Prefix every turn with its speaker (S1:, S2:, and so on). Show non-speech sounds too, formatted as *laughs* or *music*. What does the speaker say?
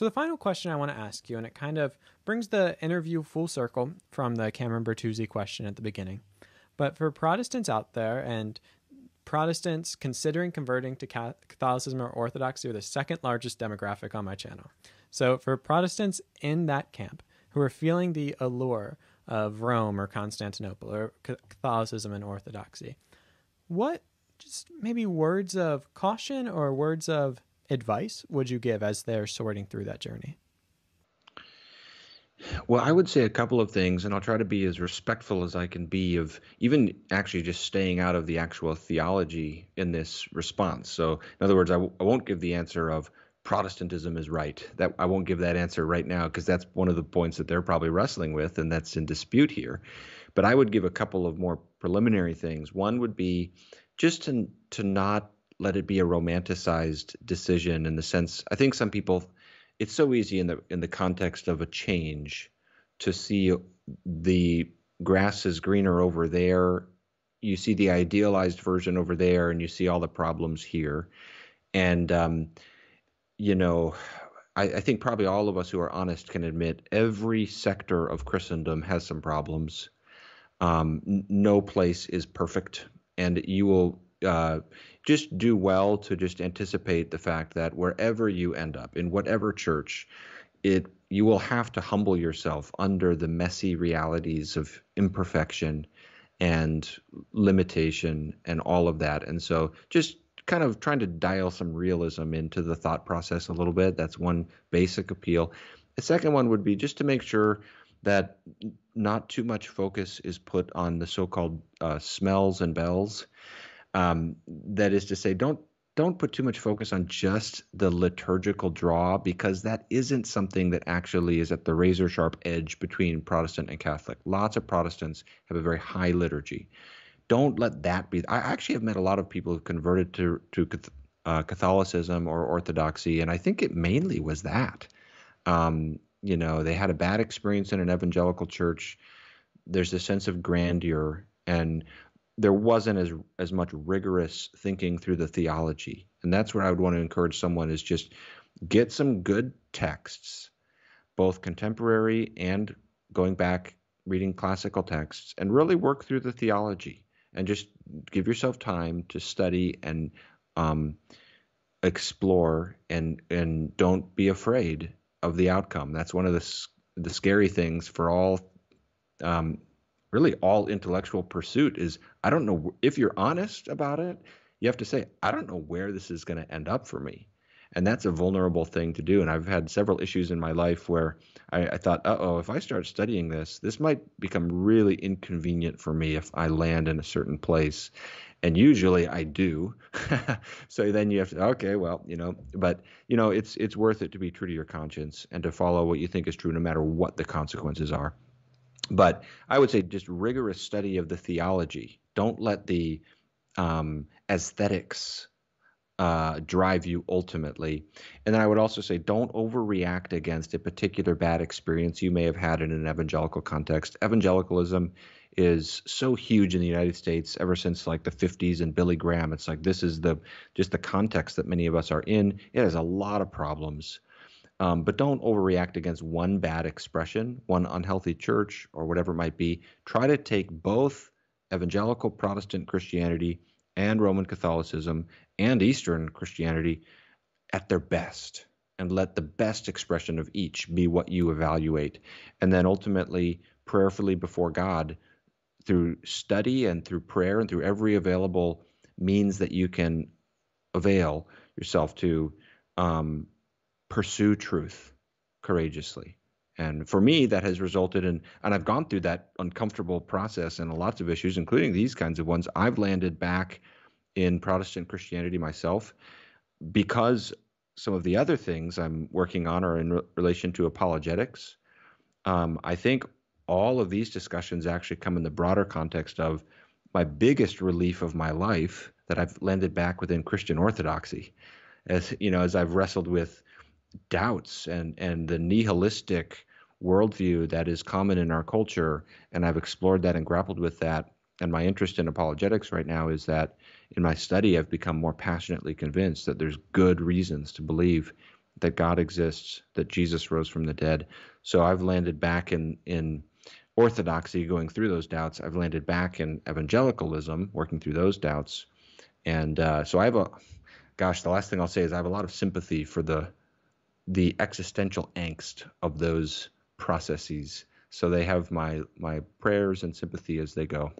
S1: So, the final question I want to ask you, and it kind of brings the interview full circle from the Cameron Bertuzzi question at the beginning. But for Protestants out there and Protestants considering converting to Catholicism or Orthodoxy are the second largest demographic on my channel. So, for Protestants in that camp who are feeling the allure of Rome or Constantinople or Catholicism and Orthodoxy, what just maybe words of caution or words of advice would you give as they're sorting through that journey?
S2: Well, I would say a couple of things, and I'll try to be as respectful as I can be of even actually just staying out of the actual theology in this response. So, in other words, I w- I won't give the answer of Protestantism is right. That I won't give that answer right now because that's one of the points that they're probably wrestling with, and that's in dispute here. But I would give a couple of more preliminary things. One would be just to to not let it be a romanticized decision in the sense I think some people it's so easy in the in the context of a change to see the grass is greener over there you see the idealized version over there and you see all the problems here and um, you know I, I, think probably all of us who are honest can admit every sector of christendom has some problems um, no place is perfect and you will uh, just do well to just anticipate the fact that wherever you end up in whatever church, it you will have to humble yourself under the messy realities of imperfection and limitation and all of that. And so just kind of trying to dial some realism into the thought process a little bit. That's one basic appeal. The second one would be just to make sure that not too much focus is put on the so-called uh, smells and bells um, that is to say, don't don't put too much focus on just the liturgical draw because that isn't something that actually is at the razor sharp edge between Protestant and Catholic. Lots of Protestants have a very high liturgy. Don't let that be. I actually have met a lot of people who converted to to uh, Catholicism or Orthodoxy, and I think it mainly was that. Um, you know, they had a bad experience in an evangelical church. There's a sense of grandeur and there wasn't as as much rigorous thinking through the theology and that's where i would want to encourage someone is just get some good texts both contemporary and going back reading classical texts and really work through the theology and just give yourself time to study and um, explore and and don't be afraid of the outcome that's one of the the scary things for all um, really all intellectual pursuit is I don't know if you're honest about it, you have to say, I don't know where this is going to end up for me. And that's a vulnerable thing to do. And I've had several issues in my life where I, I thought, uh oh, if I start studying this, this might become really inconvenient for me if I land in a certain place. And usually I do. *laughs* so then you have to, okay, well, you know, but you know, it's it's worth it to be true to your conscience and to follow what you think is true, no matter what the consequences are. But I would say just rigorous study of the theology. Don't let the um, aesthetics uh, drive you ultimately. And then I would also say don't overreact against a particular bad experience you may have had in an evangelical context. Evangelicalism is so huge in the United States ever since like the 50s and Billy Graham. It's like this is the just the context that many of us are in. It has a lot of problems. Um, but don't overreact against one bad expression, one unhealthy church, or whatever it might be. Try to take both evangelical Protestant Christianity and Roman Catholicism and Eastern Christianity at their best and let the best expression of each be what you evaluate. And then ultimately, prayerfully before God, through study and through prayer and through every available means that you can avail yourself to. Um, pursue truth courageously. And for me, that has resulted in, and I've gone through that uncomfortable process and lots of issues, including these kinds of ones. I've landed back in Protestant Christianity myself because some of the other things I'm working on are in re- relation to apologetics. Um, I think all of these discussions actually come in the broader context of my biggest relief of my life that I've landed back within Christian orthodoxy. As you know, as I've wrestled with doubts and and the nihilistic worldview that is common in our culture. And I've explored that and grappled with that. And my interest in apologetics right now is that in my study, I've become more passionately convinced that there's good reasons to believe that God exists, that Jesus rose from the dead. So I've landed back in in orthodoxy, going through those doubts. I've landed back in evangelicalism, working through those doubts. And uh, so I have a, gosh, the last thing I'll say is I have a lot of sympathy for the the existential angst of those processes. So they have my my prayers and sympathy as they go.